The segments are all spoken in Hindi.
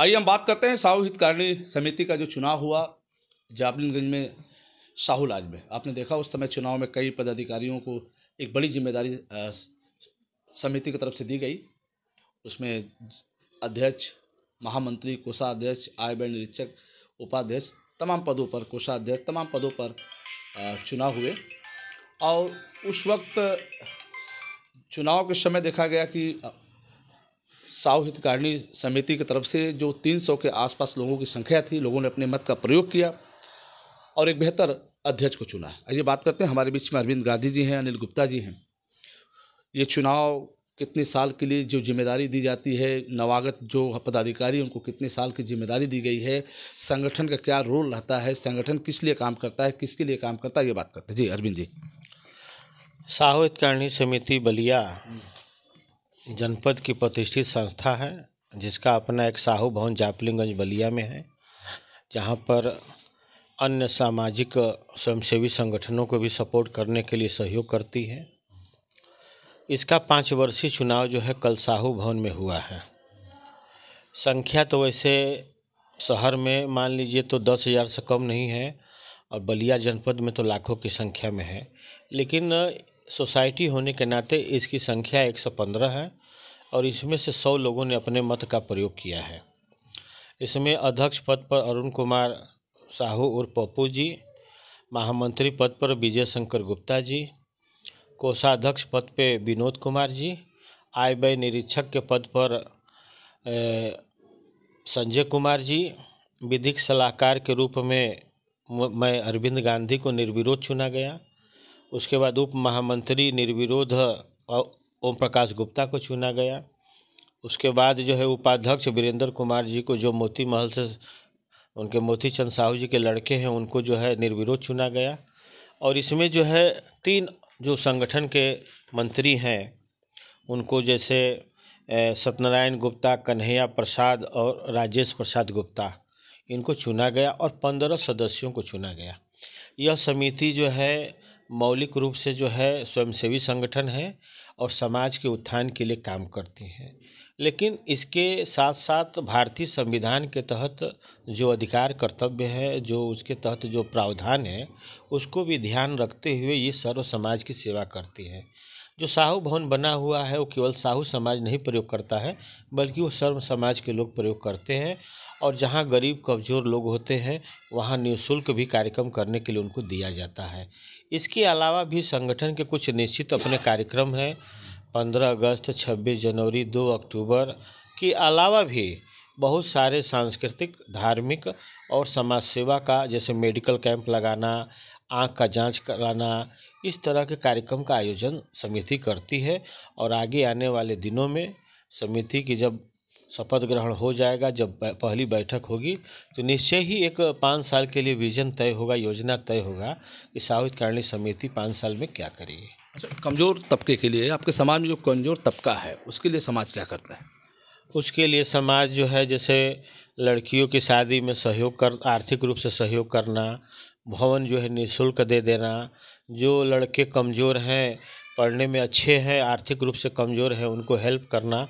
आइए हम बात करते हैं साहू हितकारिणी समिति का जो चुनाव हुआ जाबलिनगंज में शाहू लाज में आपने देखा उस समय चुनाव में कई पदाधिकारियों को एक बड़ी जिम्मेदारी समिति की तरफ से दी गई उसमें अध्यक्ष महामंत्री कोषाध्यक्ष आय व्यय निरीक्षक उपाध्यक्ष तमाम पदों पर कोषाध्यक्ष तमाम पदों पर चुनाव हुए और उस वक्त चुनाव के समय देखा गया कि साव हितकारिणी समिति की तरफ से जो 300 के आसपास लोगों की संख्या थी लोगों ने अपने मत का प्रयोग किया और एक बेहतर अध्यक्ष को चुना है ये बात करते हैं हमारे बीच में अरविंद गांधी जी हैं अनिल गुप्ता जी हैं ये चुनाव कितने साल के लिए जो जिम्मेदारी दी जाती है नवागत जो पदाधिकारी उनको कितने साल की जिम्मेदारी दी गई है संगठन का क्या रोल रहता है संगठन किस लिए काम करता है किसके लिए काम करता है ये बात करते हैं जी अरविंद जी साहू हितकारिणी समिति बलिया जनपद की प्रतिष्ठित संस्था है जिसका अपना एक साहू भवन जापलिंगगंज बलिया में है जहाँ पर अन्य सामाजिक स्वयंसेवी संगठनों को भी सपोर्ट करने के लिए सहयोग करती है इसका पाँच वर्षीय चुनाव जो है कल साहू भवन में हुआ है संख्या तो वैसे शहर में मान लीजिए तो दस हज़ार से कम नहीं है और बलिया जनपद में तो लाखों की संख्या में है लेकिन सोसाइटी होने के नाते इसकी संख्या 115 है और इसमें से 100 लोगों ने अपने मत का प्रयोग किया है इसमें अध्यक्ष पद पर अरुण कुमार साहू और पप्पू जी महामंत्री पद पर विजय शंकर गुप्ता जी कोषाध्यक्ष पद पर विनोद कुमार जी आय व्यय निरीक्षक के पद पर संजय कुमार जी विधिक सलाहकार के रूप में मैं अरविंद गांधी को निर्विरोध चुना गया उसके बाद उप महामंत्री निर्विरोध ओम प्रकाश गुप्ता को चुना गया उसके बाद जो है उपाध्यक्ष वीरेंद्र कुमार जी को जो मोती महल से उनके मोती चंद साहू जी के लड़के हैं उनको जो है निर्विरोध चुना गया और इसमें जो है तीन जो संगठन के मंत्री हैं उनको जैसे सत्यनारायण गुप्ता कन्हैया प्रसाद और राजेश प्रसाद गुप्ता इनको चुना गया और पंद्रह सदस्यों को चुना गया यह समिति जो है मौलिक रूप से जो है स्वयंसेवी संगठन है और समाज के उत्थान के लिए काम करती हैं लेकिन इसके साथ साथ भारतीय संविधान के तहत जो अधिकार कर्तव्य हैं जो उसके तहत जो प्रावधान है उसको भी ध्यान रखते हुए ये सर्व समाज की सेवा करती है जो साहू भवन बना हुआ है वो केवल साहू समाज नहीं प्रयोग करता है बल्कि वो सर्व समाज के लोग प्रयोग करते हैं और जहाँ गरीब कमज़ोर लोग होते हैं वहाँ निःशुल्क भी कार्यक्रम करने के लिए उनको दिया जाता है इसके अलावा भी संगठन के कुछ निश्चित अपने कार्यक्रम हैं पंद्रह अगस्त छब्बीस जनवरी दो अक्टूबर के अलावा भी बहुत सारे सांस्कृतिक धार्मिक और समाज सेवा का जैसे मेडिकल कैंप लगाना आँख का जांच कराना इस तरह के कार्यक्रम का आयोजन समिति करती है और आगे आने वाले दिनों में समिति की जब शपथ ग्रहण हो जाएगा जब पहली बैठक होगी तो निश्चय ही एक पाँच साल के लिए विजन तय होगा योजना तय होगा कि साहित्य कारिणी समिति पाँच साल में क्या करेगी अच्छा कमज़ोर तबके के लिए आपके समाज में जो कमज़ोर तबका है उसके लिए समाज क्या करता है उसके लिए समाज जो है जैसे लड़कियों की शादी में सहयोग कर आर्थिक रूप से सहयोग करना भवन जो है निःशुल्क दे देना जो लड़के कमज़ोर हैं पढ़ने में अच्छे हैं आर्थिक रूप से कमज़ोर हैं उनको हेल्प करना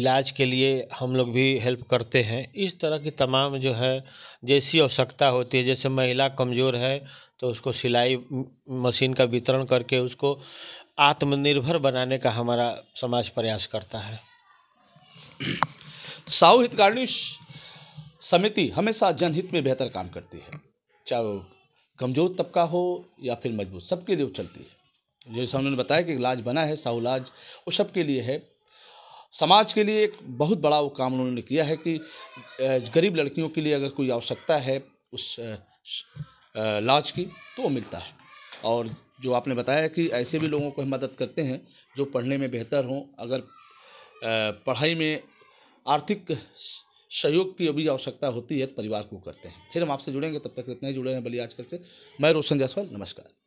इलाज के लिए हम लोग भी हेल्प करते हैं इस तरह की तमाम जो है जैसी आवश्यकता होती है जैसे महिला कमज़ोर है तो उसको सिलाई मशीन का वितरण करके उसको आत्मनिर्भर बनाने का हमारा समाज प्रयास करता है साहू हितकारिणी समिति हमेशा जनहित में बेहतर काम करती है चाहे कमज़ोर तबका हो या फिर मजबूत सबके लिए चलती है जैसे उन्होंने बताया कि लाज बना है साहुलाज वो सबके लिए है समाज के लिए एक बहुत बड़ा वो काम उन्होंने किया है कि गरीब लड़कियों के लिए अगर कोई आवश्यकता है उस लाज की तो वो मिलता है और जो आपने बताया कि ऐसे भी लोगों को हम मदद करते हैं जो पढ़ने में बेहतर हों अगर पढ़ाई में आर्थिक सहयोग की अभी आवश्यकता होती है परिवार को करते हैं फिर हम आपसे जुड़ेंगे तब तक इतना ही जुड़े हैं बलिया आजकल से मैं रोशन जायसवाल नमस्कार